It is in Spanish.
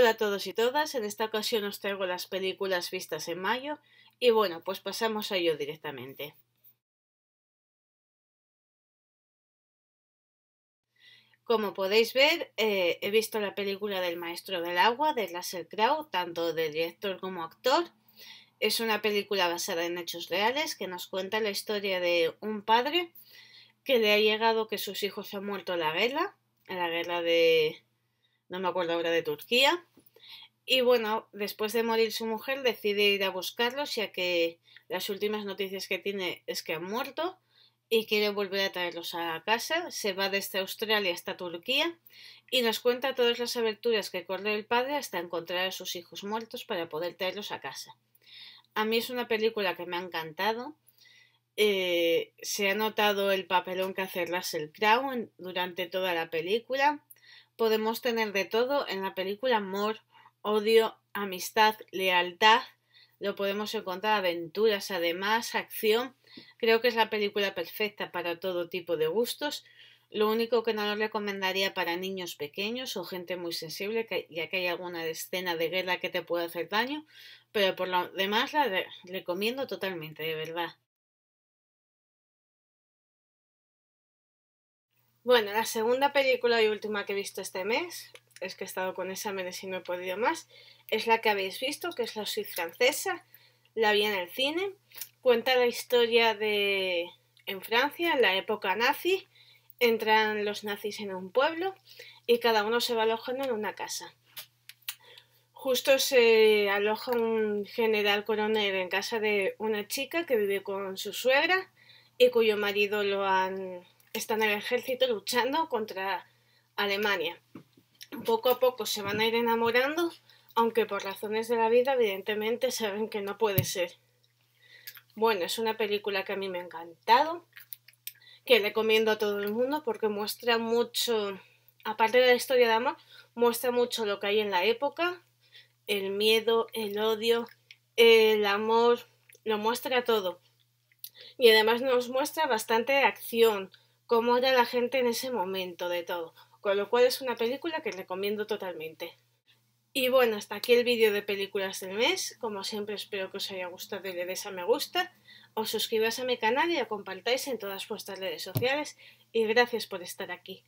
Hola a todos y todas, en esta ocasión os traigo las películas vistas en mayo y bueno, pues pasamos a ello directamente. Como podéis ver, eh, he visto la película del Maestro del Agua de Russell Crowe, tanto de director como actor. Es una película basada en hechos reales que nos cuenta la historia de un padre que le ha llegado que sus hijos han muerto en la guerra, en la guerra de, no me acuerdo ahora de Turquía. Y bueno, después de morir su mujer, decide ir a buscarlos, ya que las últimas noticias que tiene es que han muerto y quiere volver a traerlos a casa. Se va desde Australia hasta Turquía y nos cuenta todas las aberturas que corre el padre hasta encontrar a sus hijos muertos para poder traerlos a casa. A mí es una película que me ha encantado. Eh, se ha notado el papelón que hace Russell Crown durante toda la película. Podemos tener de todo en la película More odio, amistad, lealtad. Lo podemos encontrar aventuras, además, acción. Creo que es la película perfecta para todo tipo de gustos. Lo único que no lo recomendaría para niños pequeños o gente muy sensible, ya que hay alguna escena de guerra que te puede hacer daño, pero por lo demás la recomiendo totalmente, de verdad. Bueno, la segunda película y última que he visto este mes es que he estado con exámenes y no he podido más, es la que habéis visto, que es la suiza francesa, la vi en el cine, cuenta la historia de en Francia, en la época nazi, entran los nazis en un pueblo y cada uno se va alojando en una casa. Justo se aloja un general coronel en casa de una chica que vive con su suegra y cuyo marido lo han está en el ejército luchando contra Alemania poco a poco se van a ir enamorando, aunque por razones de la vida evidentemente saben que no puede ser. Bueno, es una película que a mí me ha encantado, que recomiendo a todo el mundo porque muestra mucho, aparte de la historia de amor, muestra mucho lo que hay en la época, el miedo, el odio, el amor, lo muestra todo. Y además nos muestra bastante acción, cómo era la gente en ese momento de todo con lo cual es una película que recomiendo totalmente. Y bueno, hasta aquí el vídeo de películas del mes. Como siempre espero que os haya gustado y le des a me gusta, os suscribáis a mi canal y compartáis en todas vuestras redes sociales. Y gracias por estar aquí.